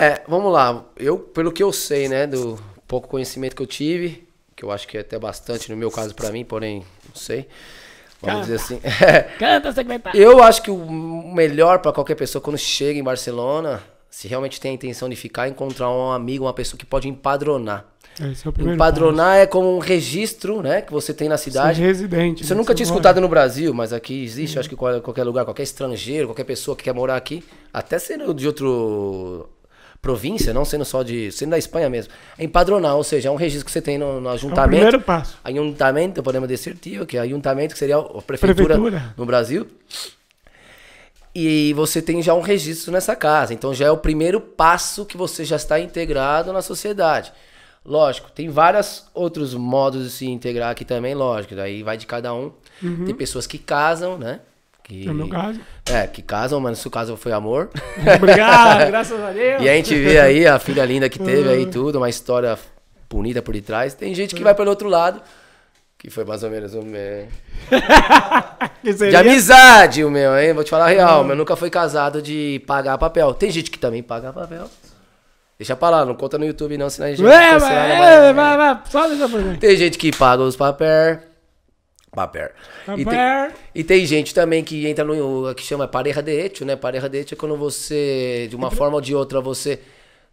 É, vamos lá. Eu, pelo que eu sei, né, do pouco conhecimento que eu tive, que eu acho que é até bastante no meu caso para mim, porém, não sei. Vamos canta, dizer assim. canta, segmentar. Eu acho que o melhor para qualquer pessoa quando chega em Barcelona, se realmente tem a intenção de ficar, é encontrar um amigo, uma pessoa que pode empadronar. Esse é o primeiro Empadronar é como um registro né, que você tem na cidade. Ser residente. Você né, nunca tinha escutado no Brasil, mas aqui existe, uhum. acho que qualquer lugar, qualquer estrangeiro, qualquer pessoa que quer morar aqui, até sendo de outro província, não sendo só de. sendo da Espanha mesmo, é empadronar, ou seja, é um registro que você tem no, no ajuntamento. É o primeiro passo. Ajuntamento, podemos dizer, tio, que é ajuntamento, que seria a prefeitura, prefeitura. no Brasil e você tem já um registro nessa casa. Então já é o primeiro passo que você já está integrado na sociedade. Lógico, tem vários outros modos de se integrar aqui também, lógico. Daí vai de cada um. Uhum. Tem pessoas que casam, né? Que, é o meu caso. É, que casam, mas no caso foi amor. Obrigado, graças a Deus. E a gente vê aí a filha linda que teve aí uhum. tudo, uma história punida por detrás. Tem gente que vai pelo outro lado, que foi mais ou menos o meu. De amizade, o meu, hein? Vou te falar a real, uhum. meu nunca foi casado de pagar papel. Tem gente que também paga papel. Deixa pra lá, não conta no YouTube não, senão a gente... Ué, vai, vai, é, né? vai, vai, só deixa pra mim. Tem gente que paga os papéis, baber E tem, e tem gente também que entra no que chama pareja de hecho, né? Pareja de hecho é quando você, de uma forma ou de outra, você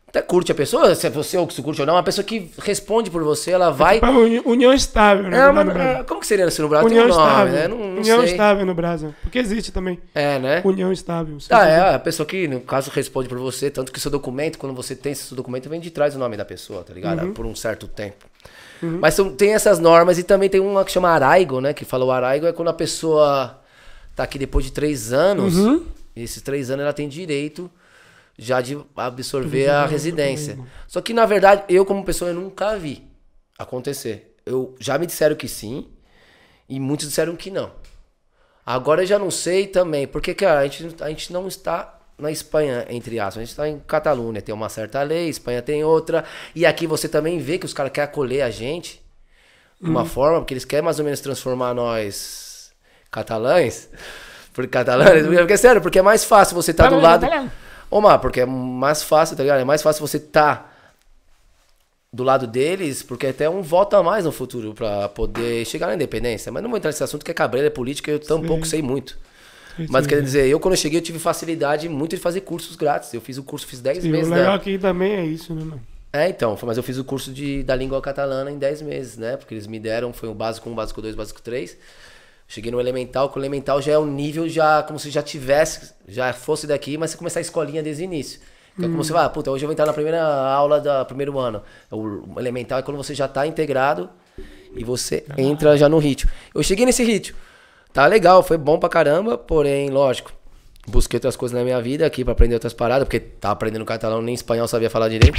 até curte a pessoa, se é você ou se curte ou não, uma pessoa que responde por você, ela vai. É tipo união estável, né? É, mas, é, como que seria assim no Brasil? União um nome, né? estável. Né? Não, não união sei. estável no Brasil. Porque existe também. É, né? União estável. Ah, é, a pessoa que, no caso, responde por você, tanto que seu documento, quando você tem seu documento, vem de trás o nome da pessoa, tá ligado? Uhum. Por um certo tempo. Uhum. Mas tem essas normas e também tem uma que chama araigo, né? Que fala o araigo é quando a pessoa tá aqui depois de três anos. Uhum. E esses três anos ela tem direito já de absorver a residência. Só que, na verdade, eu como pessoa, eu nunca vi acontecer. Eu, já me disseram que sim, e muitos disseram que não. Agora eu já não sei também, porque cara, a, gente, a gente não está na Espanha, entre aspas, a gente está em Catalunha, tem uma certa lei, Espanha tem outra, e aqui você também vê que os caras querem acolher a gente de uma uhum. forma, porque eles querem mais ou menos transformar nós catalães, porque catalães, uhum. porque é sério, porque é mais fácil você estar tá do lado... Omar, porque é mais fácil, tá ligado? É mais fácil você tá do lado deles, porque é até um voto a mais no futuro para poder chegar na independência. Mas não vou entrar nesse assunto que é cabreira, é política, eu tampouco sei muito. Mas quer dizer, eu quando eu cheguei eu tive facilidade muito de fazer cursos grátis. Eu fiz o curso, fiz 10 Sim, meses. O legal né? aqui também é isso, né, mano? É, então, mas eu fiz o curso de, da língua catalana em 10 meses, né? Porque eles me deram, foi o básico 1, básico 2, básico 3. Cheguei no elemental, que o elemental já é um nível já como se já tivesse, já fosse daqui, mas você começar a escolinha desde o início. Hum. É como você vai, hum. ah, puta, hoje eu vou entrar na primeira aula do primeiro ano. O elemental é quando você já está integrado e você ah. entra já no ritmo. Eu cheguei nesse ritmo. Tá legal, foi bom pra caramba, porém, lógico, busquei outras coisas na minha vida aqui para aprender outras paradas, porque tá aprendendo catalão, nem espanhol sabia falar direito.